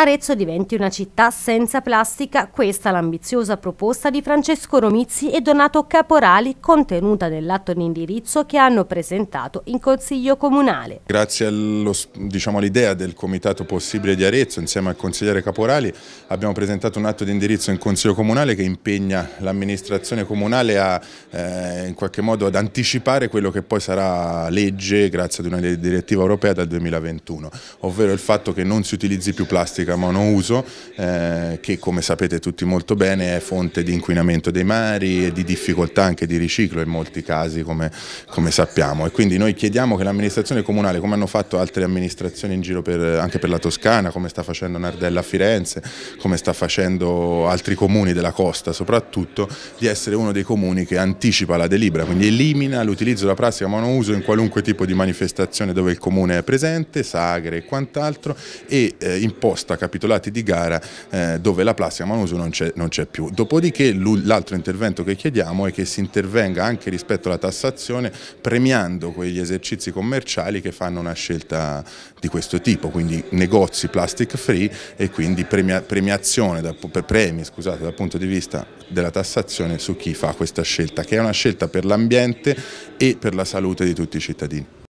Arezzo diventi una città senza plastica, questa l'ambiziosa proposta di Francesco Romizzi e Donato Caporali contenuta nell'atto di indirizzo che hanno presentato in Consiglio Comunale. Grazie diciamo, all'idea diciamo, del Comitato Possibile di Arezzo insieme al consigliere Caporali abbiamo presentato un atto di indirizzo in Consiglio Comunale che impegna l'amministrazione comunale a, eh, in qualche modo ad anticipare quello che poi sarà legge grazie ad una direttiva europea dal 2021, ovvero il fatto che non si utilizzi più plastica plastica monouso eh, che come sapete tutti molto bene è fonte di inquinamento dei mari e di difficoltà anche di riciclo in molti casi come, come sappiamo e quindi noi chiediamo che l'amministrazione comunale come hanno fatto altre amministrazioni in giro per, anche per la Toscana come sta facendo Nardella a Firenze come sta facendo altri comuni della costa soprattutto di essere uno dei comuni che anticipa la delibera quindi elimina l'utilizzo della plastica monouso in qualunque tipo di manifestazione dove il comune è presente, sagre e quant'altro e eh, imposta sosta certo, capitolati di gara eh, dove la plastica Manuso non c'è più. Dopodiché l'altro intervento che chiediamo è che si intervenga anche rispetto alla tassazione premiando quegli esercizi commerciali che fanno una scelta di questo tipo, quindi negozi plastic free e quindi premia, premiazione, da, premi scusate, dal punto di vista della tassazione su chi fa questa scelta, che è una scelta per l'ambiente e per la salute di tutti i cittadini.